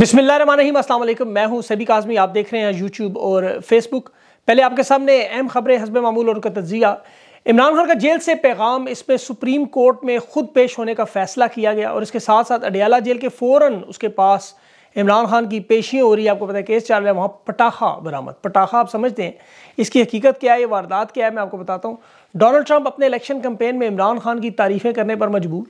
बिस्मिल्लाम असल मैं हूं सभी काजमी आप देख रहे हैं यूट्यूब और फेसबुक पहले आपके सामने अहम खबरें हसब मामूल और उनका तजिया इमरान खान का जेल से पैगाम इस पर सुप्रीम कोर्ट में खुद पेश होने का फैसला किया गया और इसके साथ साथ अडियाला जेल के फ़ौर उसके पास इमरान खान की पेशियाँ हो रही है आपको पता है केस चल रहा है वहाँ पटाखा बरामद पटाखा आप समझते हैं इसकी हकीकत क्या है ये वारदात क्या है मैं आपको बताता हूँ डोनाल्ड ट्रंप अपने इलेक्शन कम्पेन में इमरान खान की तारीफ़ें करने पर मजबूर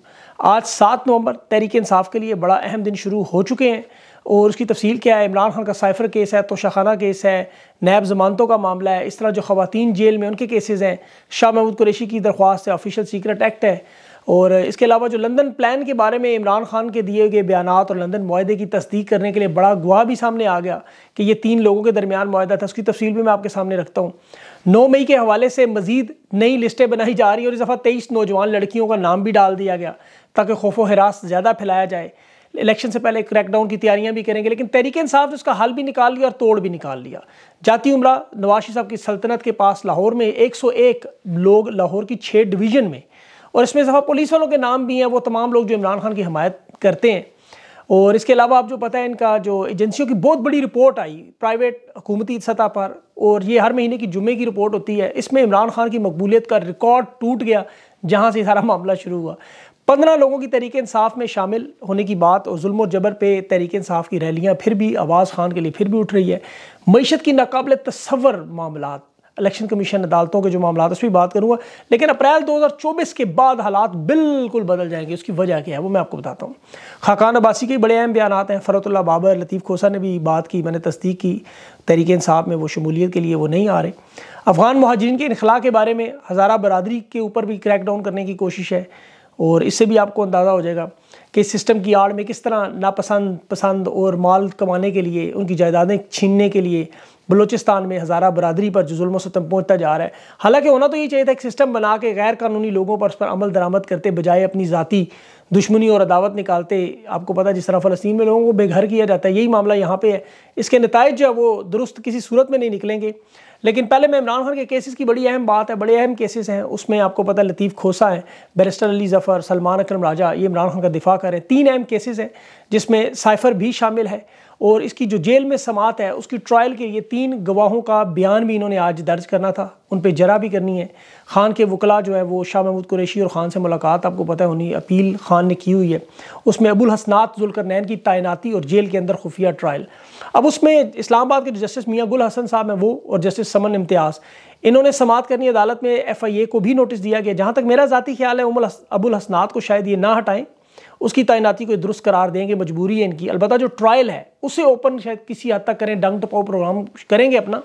आज सात नवंबर तहरीक इंसाफ के लिए बड़ा अहम दिन शुरू हो चुके हैं और उसकी तफसील क्या है इमरान खान का साइफर केस है तोशाखाना केस है नैब जमानतों का मामला है इस तरह जो खवतिन जेल में उनके केसेज़ हैं शाह महमूद कुरेशी की दरख्वास्त है ऑफिशियल सीक्रेट एक्ट है और इसके अलावा जो लंदन प्लान के बारे में इमरान खान के दिए गए बयान और लंदन माहे की तस्दीक करने के लिए बड़ा गवाह भी सामने आ गया कि ये तीन लोगों के दरमियान माह था उसकी तफसील भी मैं आपके सामने रखता हूँ नौ मई के हवाले से मजीद नई लिस्टें बनाई जा रही और इस दफ़ा तेईस नौजवान लड़कियों का नाम भी डाल दिया गया ताकि खौफ हरास ज़्यादा फैलाया जाए इलेक्शन से पहले क्रैकडाउन की तैयारियां भी करेंगे लेकिन तहरीक इंसाफ ने उसका हल भी निकाल लिया और तोड़ भी निकाल लिया जाती उमरा नवाशी साहब की सल्तनत के पास लाहौर में 101 लोग लाहौर की छः डिवीज़न में और इसमें सफ़ा पुलिस वालों के नाम भी हैं वो तमाम लोग जो इमरान खान की हमायत करते हैं और इसके अलावा आप जो पता है इनका जो एजेंसियों की बहुत बड़ी रिपोर्ट आई प्राइवेट हुकूमती सतह पर और ये हर महीने की जुमे की रिपोर्ट होती है इसमें इमरान खान की मकबूलियत का रिकॉर्ड टूट गया जहाँ से सारा मामला शुरू हुआ पंद्रह लोगों की तहरीक इंसाफ में शामिल होने की बात और जुल्म जबर पे तहरीक इंसाफ की रैलियाँ फिर भी आवाज़ खान के लिए फिर भी उठ रही है मीशत की नाकबले तस्वर मामला इलेक्शन कमीशन अदालतों के जो मामला उस पर बात करूँगा लेकिन अप्रैल 2024 के बाद हालात बिल्कुल बदल जाएंगे उसकी वजह क्या है वो मैं आपको बताता हूँ खाकान अब्बासी के बड़े अहम बयान हैं फ़रतुल्ला बाबर लतीफ़ खोसा ने भी बात की मैंने तस्दीक की तहरीक इंसाफ में वो शमूलियत के लिए वो नहीं आ रहे अफ़गान महाजरीन के इनखला के बारे में हज़ारा बरदरी के ऊपर भी क्रैक डाउन करने की कोशिश है और इससे भी आपको अंदाज़ा हो जाएगा कि सिस्टम की आड़ में किस तरह नापसंद पसंद और माल कमाने के लिए उनकी जायदादें छीनने के लिए बलूचिस्तान में हज़ारा बरदरी पर जुल्म सतम पहुँचता जा रहा है हालांकि होना तो ये चाहिए था एक सिस्टम बना के गैर कानूनी लोगों पर उस पर अमल दरामद करते बजाय अपनी ज़ाती दुश्मनी और अदावत निकालते आपको पता जिस तरह फ़लस्तीन में लोगों को बेघर किया जाता है यही मामला यहाँ पर है इसके नतज जो है वो दुरुस्त किसी सूरत में नहीं निकलेंगे लेकिन पहले मैं इमरान खान के केसेस की बड़ी अहम बात है बड़े अहम केसेस हैं उसमें आपको पता लतीफ़ खोसा है बैरिस्टर अली ज़फ़र सलमान अक्रम राजा ये इमरान खान का दिफा कर रहे हैं तीन अहम केसेस हैं जिसमें साइफर भी शामिल है और इसकी जो जेल में समात है उसकी ट्रायल के लिए तीन गवाहों का बयान भी इन्होंने आज दर्ज करना था उन पर जरा भी करनी है खान के वकला जो है वो शाह महमूद कुरेशी और ख़ान से मुलाकात आपको पता है उन्हीं अपील खान ने की हुई है उसमें अबुल हसनात जुलकरनैन की तैनाती और जेल के अंदर खुफिया ट्रायल अब उसमें इस्लामाबाद के जस्टिस मियाँ गुल हसन साहब हैं वो और जस्टिस समन इम्तियाज़ इन्होंने समात करनी अदालत में एफ आई ए को भी नोटिस दिया गया जहाँ तक मेरा ज़ाती ख्याल है उमल अबुल हसनात को शायद ये ना हटाएं उसकी तैनाती को दुरुस्त करार देंगे मजबूरी है इनकी अलबत् जो ट्रायल है उसे ओपन शायद किसी हद तक करें डंग टपाओ प्रोग्राम करेंगे अपना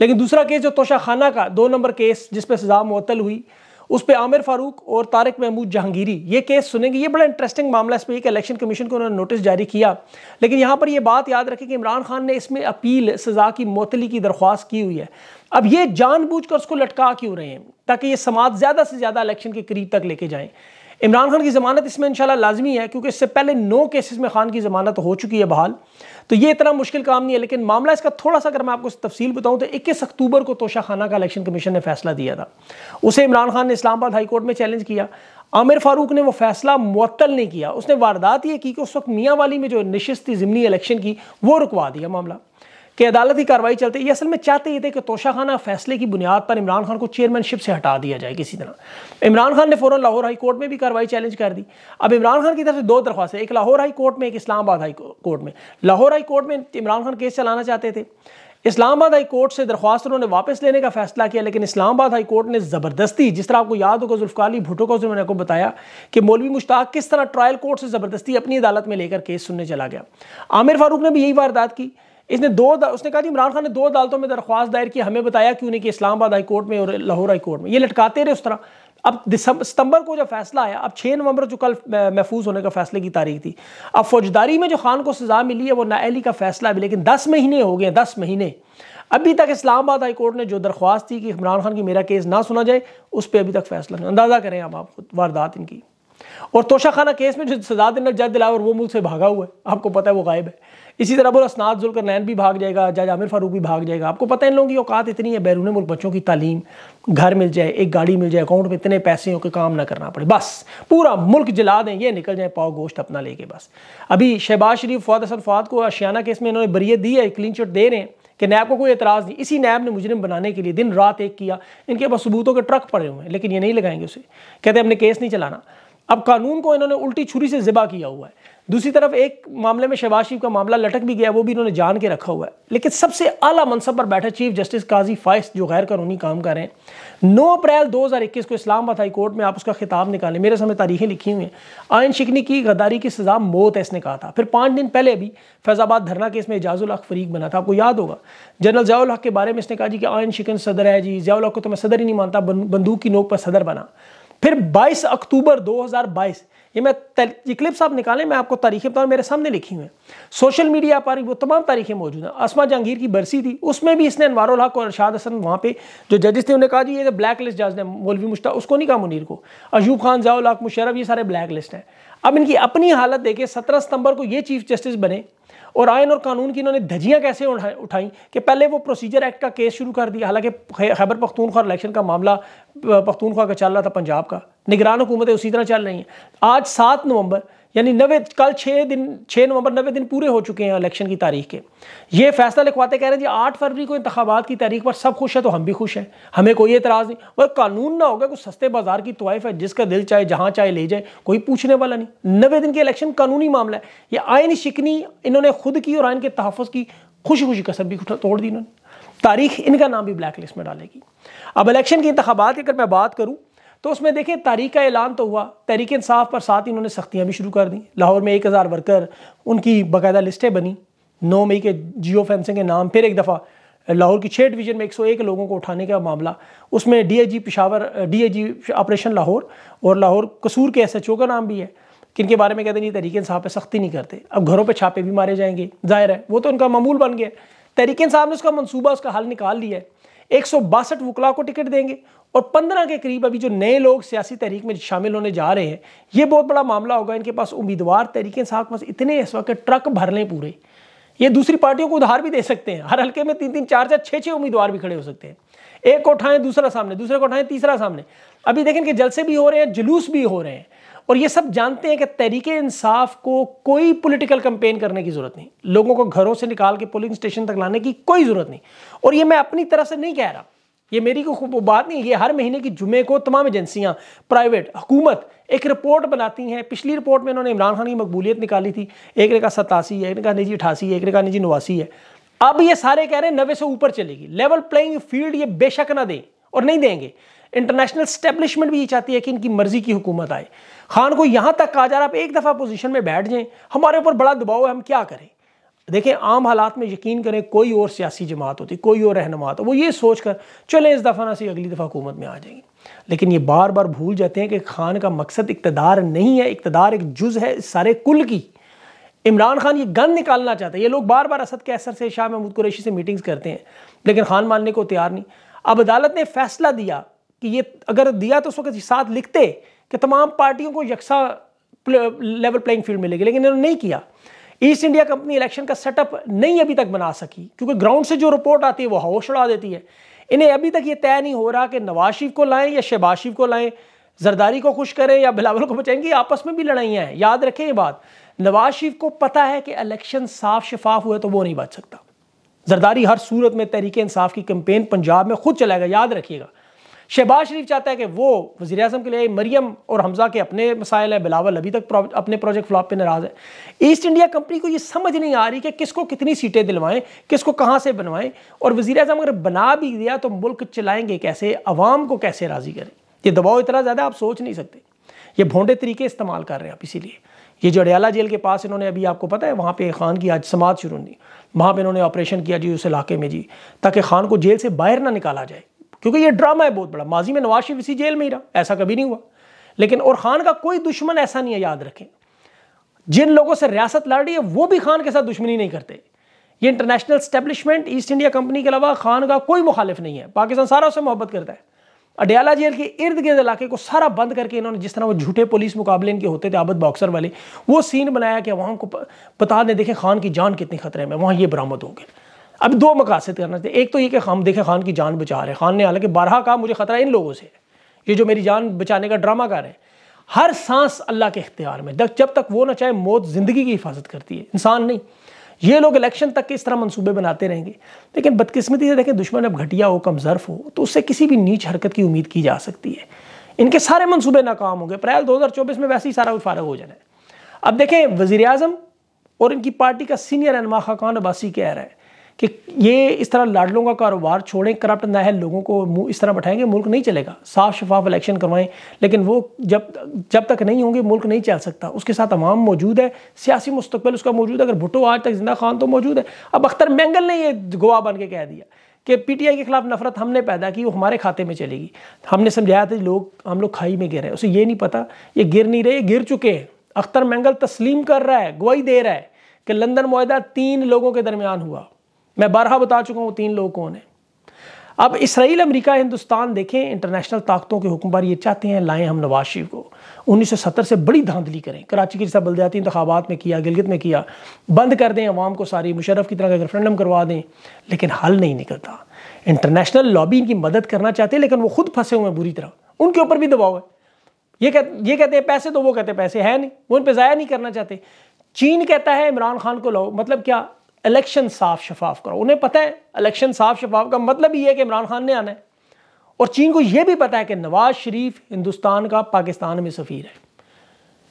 लेकिन दूसरा केस जो तोशा खाना का दो नंबर केस जिस पर सजा मअतल हुई उस पर आमिर फारूक और तारक महमूद जहांगीरी ये केस सुनेंगे ये बड़ा इंटरेस्टिंग मामला इस पर एक इलेक्शन कमीशन को उन्होंने नोटिस जारी किया लेकिन यहाँ पर यह बात याद रखें कि इमरान खान ने इसमें अपील सजा की मोतली की दरख्वास्त की हुई है अब ये जानबूझ कर उसको लटका क्यों रहे हैं ताकि ये समाज ज़्यादा से ज़्यादा इलेक्शन के करीब तक लेके जाएँ इमरान खान की ज़मानत इसमें शाला लाजमी है क्योंकि इससे पहले नौ केसेस में खान की ज़मानत हो चुकी है बहाल तो ये इतना मुश्किल काम नहीं है लेकिन मामला इसका थोड़ा सा अगर मैं आपको तफसील बताऊँ तो इक्कीस अक्टूबर को तोशा खाना का इलेक्शन कमीशन ने फैसला दिया था उसे इमरान खान ने इस्लामाबाद हाईकोर्ट में चैलेंज किया आमिर फारूक ने वो फैसला मअतल नहीं किया उसने वारदात ये की कि उस वक्त मियाँ वाली में जो नशस्त थी ज़मनी इलेक्शन की वो रुकवा दिया मामला कि अदालती कार्रवाई चलते ये असल में चाहते ही थे कि तोशाखाना फैसले की बुनियाद पर इमरान खान को चेयरमैनशिप से हटा दिया जाए किसी तरह इमरान खान ने फ़ौरन लाहौर हाई कोर्ट में भी कार्रवाई चैलेंज कर दी अब इमरान खान की तरफ से दो दरख्वास्तें एक लाहौर हाई कोर्ट में एक इस्लामाबाद हाई कोर्ट में लाहौर हाई कोर्ट में इमरान खान केस चलाना चाहते थे इस्लामाबाद हाई कोर्ट से दरख्वास्त उन्होंने वापस लेने का फैसला किया लेकिन इस्लामाबाद हाई कोर्ट ने ज़बरदस्ती जिस तरह आपको याद होगा जुल्फकाली भुटो को उन्होंने आपको बताया कि मौलवी मुश्ताक किस तरह ट्रायल कोर्ट से ज़बरदस्ती अपनी अदालत में लेकर केस सुनने चला गया आमिर फारूक ने भी यही वारदात की इसने दो उसने कहा कि इमरान खान ने दो अदालतों में दरख्वास्त दायर की हमें बताया क्यों नहीं कि इस्लामाबाद हाई कोर्ट में और लाहौर हाई कोर्ट में ये लटकाते रहे उस तरह अब दिसंबर सितंबर को जब फैसला आया अब छः नवंबर जो कल महफूज होने का फैसले की तारीख थी अब फौजदारी में जो खान को सज़ा मिली है वो नाअली का फैसला भी लेकिन दस महीने हो गए दस महीने अभी तक इस्लामाबाद हाई कोर्ट ने जो दरख्वास्त थी कि इमरान खान की मेरा केस ना सुना जाए उस पर अभी तक फैसला नहीं अंदाज़ा करें अब आप वारदात इनकी और तोशा खाना केस में जो सजा दिन जज दिलावर वो मुल्क से भागा हुआ है आपको पता है वो गायब है इसी तरह बोला स्नात जुलकर नैन भी भाग जाएगा जज आमिर फारूक भी भाग जाएगा आपको पता है इन लोगों की औकात इतनी है बैरून मुल्क बच्चों की तालीम घर मिल जाए एक गाड़ी मिल जाए अकाउंट में इतने पैसे हो कि काम ना करना पड़े बस पूरा मुल्क जला दें ये निकल जाए पाओ गोश्त अपना लेके बस अभी शहबाज शरीफ फवाद हसन फवाद को आशियाना केस में इन्होंने बरीत दी है क्लीन चिट दे रहे हैं कि नैब को कोई एतराज़ नहीं इसी नैब ने मुजरिम बनाने के लिए दिन रात एक किया इनके पास सबूतों के ट्रक पड़े हुए हैं लेकिन ये नहीं लगाएंगे उसे कहते हमने केस नहीं चलाना अब कानून को इन्होंने उल्टी छुरी से ज़िबा किया हुआ है दूसरी तरफ एक मामले में शहबाज शरीफ का मामला लटक भी गया वो भी इन्होंने जान के रखा हुआ है लेकिन सबसे अला मनसब पर बैठे चीफ जस्टिस काजी फाइस जो गैर कानूनी काम कर रहे हैं नौ अप्रैल 2021 को इस्लामाबाद हाई कोर्ट में आप उसका खिताब निकालें मेरे सामने तारीखें लिखी हुई हैं आयन शिकनी की गद्दारी की सज़ा मौत है इसने कहा था फिर पाँच दिन पहले भी फैज़ाबाद धरना केस में एजाज हक फरीक बना था आपको याद होगा जनरल जयाल हक के बारे में इसने कहा जी कि आयन शिकन सदर है जी जयाल हक को तो मैं सदर ही नहीं मानता बंदूक की नोक पर सदर बना फिर बाईस अक्टूबर दो ये मैं ये क्लिप्स आप निकालें मैं आपको तारीखें बताऊँ मेरे सामने लिखी हुई हैं सोशल मीडिया पर वो तमाम तारीखें मौजूद हैं असमा जहांगीर की बरसी थी उसमें भी इसने अनवर हक और अरशाद हसन वहाँ पे जो जजेस थे उन्हें कहा जी ये ब्लैक लिस्ट जज ने मौलवी मुश्ता उसको नहीं कहा मुनीर को अयूब खान जयाल हक मुशरफ ये सारे ब्लैक लिस्ट हैं अब इनकी अपनी हालत देखें सत्रह सितंबर को ये चीफ जस्टिस बने और आयन और कानून की इन्होंने धजियाँ कैसे उठाई कि पहले वो प्रोसीजर एक्ट का केस शुरू कर दिया हालांकि खैबर पख्तूनख्वा इलेक्शन का मामला पख्तूनख्वा का चल रहा था पंजाब का निगरान हुकूमतें उसी तरह चल रही हैं आज सात नवंबर यानी नवे कल छः दिन छः नवंबर नवे दिन पूरे हो चुके हैं इलेक्शन की तारीख के ये फैसला लिखवाते कह रहे हैं जी आठ फरवरी को इंतबात की तारीख पर सब खुश है तो हम भी खुश हैं हमें कोई एतराज़ नहीं वह कानून ना होगा कुछ सस्ते बाजार की तोहफ है जिसका दिल चाहे जहाँ चाहे ले जाए कोई पूछने वाला नहीं नवे दिन के इलेक्शन कानूनी मामला है ये आयन शिकनी इन्होंने खुद की और आयन के तहफ़ की खुशी खुशी कसर भी तोड़ दी इन्होंने तारीख इनका नाम भी ब्लैक लिस्ट में डालेगी अब इलेक्शन के इंतबात की अगर मैं बात करूँ तो उसमें देखें तारीख का ऐलान तो हुआ तहरीक इंसाफ पर साथ ही इन्होंने सख्तियाँ भी शुरू कर दी लाहौर में एक हज़ार वर्कर उनकी बाकायदा लिस्टें बनी नौ मई के जियो फेंसिंग के नाम फिर एक दफ़ा लाहौर की छः डिवीज़न में 101 लोगों को उठाने का मामला उसमें जी पिशावर जी ऑपरेशन लाहौर और लाहौर कसूर के एसएचओ का नाम भी है किनके बारे में कहते हैं तहरीक साहब पे सख्ती नहीं करते अब घरों पे छापे भी मारे जाएंगे जाहिर है वो तो उनका मामूल बन गया तहरीक साहब ने उसका मनसूबा उसका हल निकाल लिया है एक वकला को टिकट देंगे और पंद्रह के करीब अभी जो नए लोग सियासी तहरीक में शामिल होने जा रहे हैं ये बहुत बड़ा मामला होगा इनके पास उम्मीदवार तहरीक इंसाफ के पास इतने इस वक्त ट्रक भर लें पूरे ये दूसरी पार्टियों को उधार भी दे सकते हैं हर हल्के में तीन तीन चार चार छः छः उम्मीदवार भी खड़े हो सकते हैं एक को उठाएं दूसरा सामने दूसरे को उठाएं तीसरा सामने अभी देखें कि जलसे भी हो रहे हैं जुलूस भी हो रहे हैं और ये सब जानते हैं कि तहरीक इंसाफ को कोई पॉलिटिकल कंपेन करने की ज़रूरत नहीं लोगों को घरों से निकाल के पोलिंग स्टेशन तक लाने की कोई ज़रूरत नहीं और ये मैं अपनी तरफ से नहीं कह रहा ये मेरी को बात नहीं ये हर महीने की जुमे को तमाम एजेंसियां प्राइवेट हुकूमत एक रिपोर्ट बनाती हैं पिछली रिपोर्ट में इन्होंने इमरान खान की मकबूलियत निकाली थी एक ने कहा सतासी है एक ने कहा निजी अठासी है एक ने कहा निजी नवासी है अब ये सारे कह रहे हैं नवे से ऊपर चलेगी लेवल प्लेइंग फील्ड ये बेशक ना दें और नहीं देंगे इंटरनेशनल स्टैब्लिशमेंट भी ये चाहती है कि इनकी मर्जी की हुकूमत आए खान को यहाँ तक कहा जा रहा है आप एक दफ़ा पोजीशन में बैठ जाएं हमारे ऊपर बड़ा दबाव है हम क्या करें देखें आम हालात में यकीन करें कोई और सियासी जमात होती कोई और रहनमा होता वो ये सोच कर चले इस दफ़ा ना सी अगली दफ़ा हुकूमत में आ जाएंगे लेकिन ये बार बार भूल जाते हैं कि खान का मकसद इकतदार नहीं है इकतदार एक जुज़ है इस सारे कुल की इमरान खान ये गन निकालना चाहता है ये लोग बार बार असद के असर से शाह महमूद कुरैशी से मीटिंग्स करते हैं लेकिन खान मानने को तैयार नहीं अब अदालत ने फैसला दिया कि ये अगर दिया तो उस वक्त साथ लिखते कि तमाम पार्टियों को यकसा लेवल प्लेइंग फील्ड मिलेगी लेकिन इन्होंने नहीं किया ईस्ट इंडिया कंपनी इलेक्शन का सेटअप नहीं अभी तक बना सकी क्योंकि ग्राउंड से जो रिपोर्ट आती है वो हवा छुड़ा देती है इन्हें अभी तक ये तय नहीं हो रहा कि नवाज शरीफ को लाएं या शहबाज शरीफ को लाएं जरदारी को खुश करें या बिलावल को बचाएंगे आपस में भी लड़ाइयाँ हैं याद रखें ये बात नवाज शरीफ को पता है कि इलेक्शन साफ शफाफ हुए तो वो नहीं बच सकता जरदारी हर सूरत में तहरीक इंसाफ की कंपेन पंजाब में खुद चलाएगा याद रखिएगा शहबाज शरीफ चाहता है कि वो वजी अजम के लिए मरियम और हमजा के अपने मसाइल है बिलावल अभी तक अपने प्रोजेक्ट फ्लॉप पे नाराज़ है ईस्ट इंडिया कंपनी को ये समझ नहीं आ रही कि किसको कितनी सीटें दिलवाएं किसको कहाँ से बनवाएं और वजी अजम अगर बना भी दिया तो मुल्क चलाएंगे कैसे अवाम को कैसे राज़ी करें ये दबाव इतना ज़्यादा आप सोच नहीं सकते ये भोंडे तरीके इस्तेमाल कर रहे हैं आप इसीलिए ये जो अडयाला जेल के पास इन्होंने अभी आपको पता है वहाँ पे खान की आज समाज शुरू हुई वहाँ पे इन्होंने ऑपरेशन किया जी उस इलाके में जी ताकि खान को जेल से बाहर ना निकाला जाए क्योंकि ये ड्रामा है बहुत बड़ा माजी में नवाज शरीफ इसी जेल में ही रहा ऐसा कभी नहीं हुआ लेकिन और खान का कोई दुश्मन ऐसा नहीं है याद रखें जिन लोगों से रियासत लड़ रही है वो भी खान के साथ दुश्मनी नहीं करते ये international establishment East India Company के अलावा खान का कोई मुखालिफ नहीं है पाकिस्तान सारा उससे मोहब्बत करता है अडयाला जेल के इर्द गिर्द इलाके को सारा बंद करके इन्होंने जिस तरह वो झूठे पुलिस मुकाबले इनके होते थे आबद बॉक्सर वाले वो सीन बनाया कि वहाँ को बता दें देखें खान की जान कितनी खतरे में वहाँ ये बरामद हो गए अब दो मकासद करना चाहते एक तो ये कि हम देखें खान की जान बचा रहे हैं खान ने हालांकि बारहा कहा मुझे ख़तरा इन लोगों से ये जो मेरी जान बचाने का ड्रामा कर रहे हैं हर सांस अल्लाह के इख्तियार में जब तक वो ना चाहे मौत ज़िंदगी की हिफाजत करती है इंसान नहीं ये लोग इलेक्शन तक के इस तरह मंसूबे बनाते रहेंगे लेकिन बदकिस्मती से देखें दुश्मन अब घटिया हो कमज़र्फ हो तो उससे किसी भी नीच हरकत की उम्मीद की जा सकती है इनके सारे मंसूबे नाकाम होंगे अप्रैल 2024 में वैसे ही सारा फारग हो जाना है अब देखें वज़ी अजम और इनकी पार्टी का सीनियर रहनमा खान अबासी कह रहा है कि ये इस तरह लाडलों का कारोबार छोड़ें करप्ट है लोगों को इस तरह बैठाएंगे मुल्क नहीं चलेगा साफ शफाफ इलेक्शन करवाएं लेकिन वो जब जब तक नहीं होंगे मुल्क नहीं चल सकता उसके साथ तमाम मौजूद है सियासी मुस्तबिल उसका मौजूद है अगर भुटो आज तक जिंदा खान तो मौजूद है अब अख्तर मैंगल ने यह गोवा बन के कह दिया कि आई के खिलाफ नफरत हमने पैदा की वो हमारे खाते में चलेगी हमने समझाया था लोग हम लोग खाई में गिरे हैं उसे ये नहीं पता ये गिर नहीं रहे गिर चुके हैं अख्तर मैंगल तस्लीम कर रहा है गवाही दे रहा है कि लंदन माहा तीन लोगों के दरमियान हुआ मैं बारहा बता चुका हूँ तीन लोग कौन हैं अब इसराइल अमेरिका हिंदुस्तान देखें इंटरनेशनल ताकतों के हुक्मबार ये चाहते हैं लाएं हम नवाज शरीफ को 1970 से बड़ी धांधली करें कराची की जैसा बलदयाती इंतबात में किया गिलगित में किया बंद कर दें अवाम को सारी मुशरफ की तरह का रेफरेंडम करवा दें लेकिन हल नहीं निकलता इंटरनेशनल लॉबी इनकी मदद करना चाहते हैं लेकिन वो खुद फंसे हुए हैं बुरी तरह उनके ऊपर भी दबाव है ये कह, ये कहते हैं पैसे तो वो कहते हैं पैसे है नहीं वो उन पर ज़ाया नहीं करना चाहते चीन कहता है इमरान खान को लाओ मतलब क्या इलेक्शन साफ शफाफ करो उन्हें पता है इलेक्शन साफ शफाफ का मतलब ये है कि इमरान खान ने आना है और चीन को यह भी पता है कि नवाज शरीफ हिंदुस्तान का पाकिस्तान में सफ़ीर है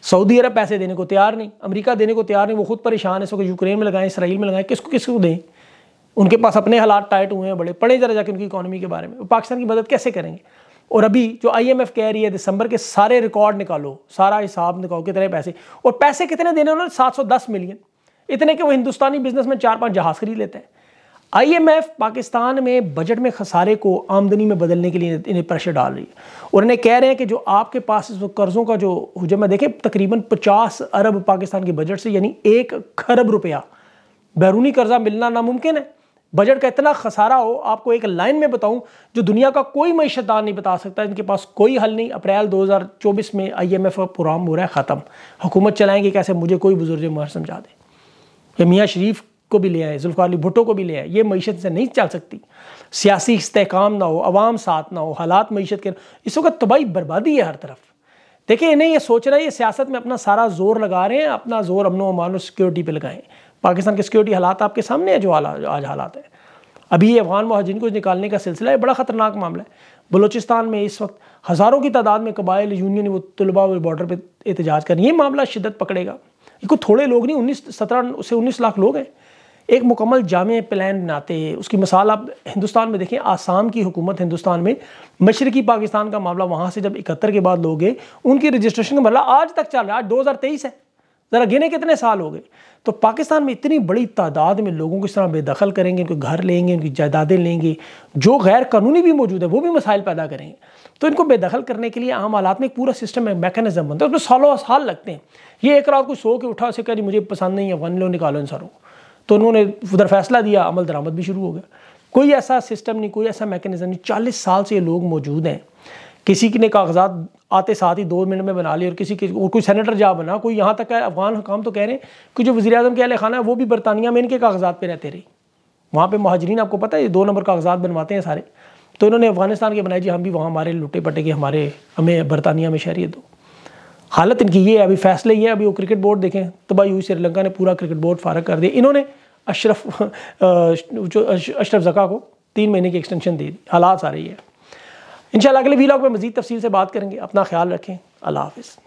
सऊदी अरब पैसे देने को तैयार नहीं अमेरिका देने को तैयार नहीं वो खुद परेशान है इसको यूक्रेन में लगाएं इसराइल में लगाएं किसको किसको दें उनके पास अपने हालात टाइट हुए हैं बड़े पढ़े जरा जाकर उनकी इकानमी के बारे में वो पाकिस्तान की मदद कैसे करेंगे और अभी जो आईएमएफ कह रही है दिसंबर के सारे रिकॉर्ड निकालो सारा हिसाब निकालो कितने पैसे और पैसे कितने देने उन्होंने सात सौ दस मिलियन इतने के वो हिंदुस्तानी बिजनेस में चार पांच जहाज खरीद लेते हैं आईएमएफ पाकिस्तान में बजट में खसारे को आमदनी में बदलने के लिए इन्हें प्रेशर डाल रही है और इन्हें कह रहे हैं कि जो आपके पास इस वक्त कर्ज़ों का जो हुजम है देखें तकरीबन 50 अरब पाकिस्तान के बजट से यानी एक खरब रुपया बैरूनी कर्जा मिलना नामुमकिन है बजट का इतना खसारा हो आपको एक लाइन में बताऊं जो दुनिया का कोई मीशतदार नहीं बता सकता इनके पास कोई हल नहीं अप्रैल 2024 में आईएमएफ का प्रोग्राम हो रहा है ख़त्म हुकूमत चलाएंगे कैसे मुझे कोई बुजुर्ग मुहर समझा दें या मियाँ शरीफ को भी ले आए अली भुटो को भी ले आए ये मीशत से नहीं चल सकती सियासी इसकाम ना हो आवाम साथ ना हो हालात मीशत के इस वक्त तबाही बर्बादी है हर तरफ देखिए इन्हें ये सोच रहा है ये सियासत में अपना सारा जोर लगा रहे हैं अपना जोर अमन अमान और सिक्योरिटी पर लगाएं पाकिस्तान के सिक्योरिटी हालात आपके सामने हैं जो आज हालात है अभी ये अफगान महाजिन को निकालने का सिलसिला है बड़ा ख़तरनाक मामला है बलोचिस्तान में इस वक्त हज़ारों की तादाद में कबायल यूनियन वो तलबा बॉर्डर पर एहतजाज कर ये मामला शिदत पकड़ेगा को थोड़े लोग नहीं उन्नीस सत्रह से उन्नीस लाख लोग हैं एक मुकम्मल जाम प्लान बनाते उसकी मिसाल आप हिंदुस्तान में देखें आसाम की हुकूमत हिंदुस्तान में मशरकी पाकिस्तान का मामला वहाँ से जब इकहत्तर के बाद लोग गए उनकी रजिस्ट्रेशन का मामला आज तक चल रहा है आज दो है ज़रा गिने कितने साल हो गए तो पाकिस्तान में इतनी बड़ी तादाद में लोगों को इस तरह बेदखल करेंगे उनके घर लेंगे उनकी जायदादें लेंगे जो गैर कानूनी भी मौजूद है वो भी मसाइल पैदा करेंगे तो इनको बेदखल करने के लिए आम हालात में एक पूरा सिस्टम है मैकेनिज्म बनता है उसमें सालों साल लगते हैं ये एक रात को सो के उठा उसे कह मुझे पसंद नहीं है वन लो निकालो इन सारों तो उन्होंने उधर फैसला दिया अमल दरामद भी शुरू हो गया कोई ऐसा सिस्टम नहीं कोई ऐसा मैकेनिज्म नहीं चालीस साल से ये लोग मौजूद हैं किसी ने कागजात आते साथ ही दो मिनट में बना ली और किसी के और कोई सेनेटर जा बना कोई यहाँ तक अफगान हकाम तो कह रहे हैं कि जो वजी अजम के अहल खाना है वो भी बरतानिया में इनके कागजात पर रहते रहे वहाँ पर महाजरीन आपको पता है दो नंबर कागजात बनवाते हैं सारे तो इन्होंने अफगानिस्तान के बनाए जी हम भी वहाँ हमारे लुटे पटे के हमारे हमें बरतानिया में शहरी दो हालत इनकी ये है अभी फैसले ये है अभी वो क्रिकेट बोर्ड देखें भाई यू श्रीलंका ने पूरा क्रिकेट बोर्ड फारग कर दिया इन्होंने अशरफ जो अशरफ जका को तीन महीने की एक्सटेंशन दे दी हालात आ रही है इंशाल्लाह अगले वीलॉग में मजीद तफसील से बात करेंगे अपना ख्याल रखें अल्लाह हाफिज़